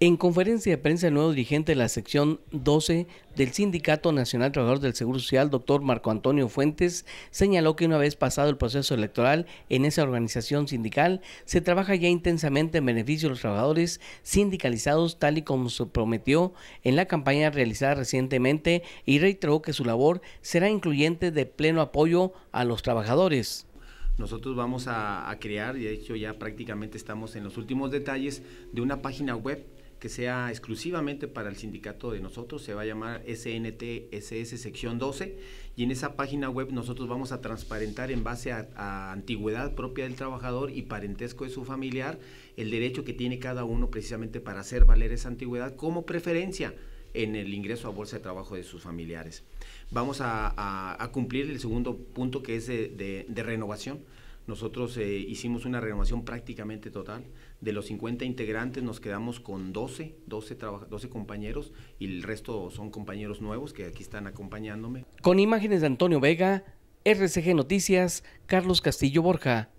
En conferencia de prensa, el nuevo dirigente de la sección 12 del Sindicato Nacional trabajador del Seguro Social, doctor Marco Antonio Fuentes, señaló que una vez pasado el proceso electoral en esa organización sindical, se trabaja ya intensamente en beneficio de los trabajadores sindicalizados, tal y como se prometió en la campaña realizada recientemente, y reiteró que su labor será incluyente de pleno apoyo a los trabajadores. Nosotros vamos a, crear, y de hecho ya prácticamente estamos en los últimos detalles, de una página web que sea exclusivamente para el sindicato de nosotros, se va a llamar SNTSS sección 12 y en esa página web nosotros vamos a transparentar en base a, antigüedad propia del trabajador y parentesco de su familiar el derecho que tiene cada uno precisamente para hacer valer esa antigüedad como preferencia en el ingreso a bolsa de trabajo de sus familiares. Vamos a, cumplir el segundo punto que es de renovación nosotros eh, hicimos una renovación prácticamente total. De los 50 integrantes nos quedamos con 12, 12, 12 compañeros y el resto son compañeros nuevos que aquí están acompañándome. Con imágenes de Antonio Vega, RCG Noticias, Carlos Castillo Borja.